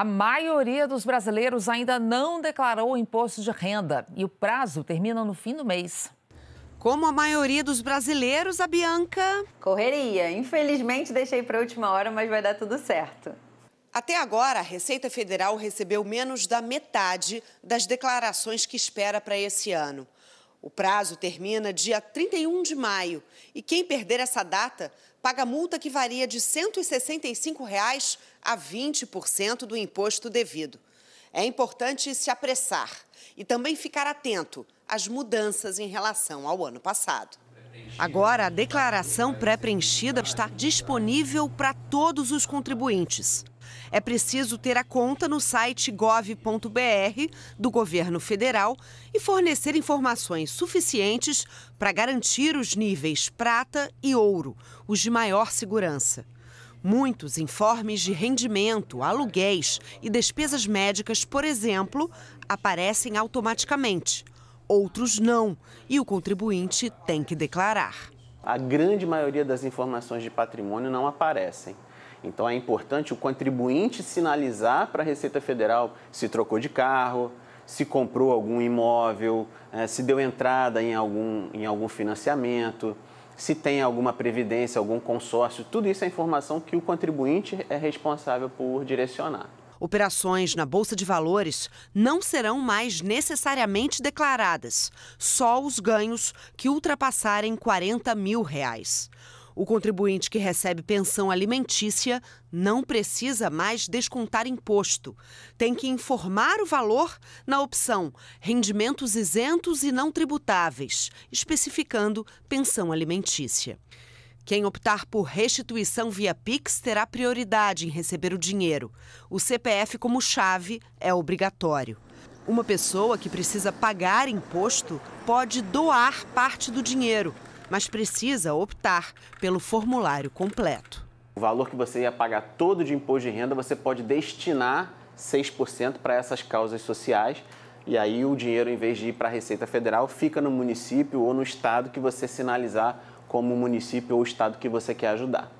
A maioria dos brasileiros ainda não declarou o imposto de renda e o prazo termina no fim do mês. Como a maioria dos brasileiros, a Bianca. Correria. Infelizmente deixei para a última hora, mas vai dar tudo certo. Até agora, a Receita Federal recebeu menos da metade das declarações que espera para esse ano. O prazo termina dia 31 de maio e quem perder essa data paga multa que varia de R$ 165 reais a 20% do imposto devido. É importante se apressar e também ficar atento às mudanças em relação ao ano passado. Agora, a declaração pré-preenchida está disponível para todos os contribuintes. É preciso ter a conta no site gov.br do governo federal e fornecer informações suficientes para garantir os níveis prata e ouro, os de maior segurança. Muitos informes de rendimento, aluguéis e despesas médicas, por exemplo, aparecem automaticamente. Outros não, e o contribuinte tem que declarar. A grande maioria das informações de patrimônio não aparecem. Então é importante o contribuinte sinalizar para a Receita Federal se trocou de carro, se comprou algum imóvel, eh, se deu entrada em algum, em algum financiamento se tem alguma previdência, algum consórcio, tudo isso é informação que o contribuinte é responsável por direcionar. Operações na Bolsa de Valores não serão mais necessariamente declaradas, só os ganhos que ultrapassarem 40 mil reais. O contribuinte que recebe pensão alimentícia não precisa mais descontar imposto. Tem que informar o valor na opção rendimentos isentos e não tributáveis, especificando pensão alimentícia. Quem optar por restituição via Pix terá prioridade em receber o dinheiro. O CPF como chave é obrigatório. Uma pessoa que precisa pagar imposto pode doar parte do dinheiro mas precisa optar pelo formulário completo. O valor que você ia pagar todo de imposto de renda, você pode destinar 6% para essas causas sociais. E aí o dinheiro, em vez de ir para a Receita Federal, fica no município ou no estado que você sinalizar como município ou estado que você quer ajudar.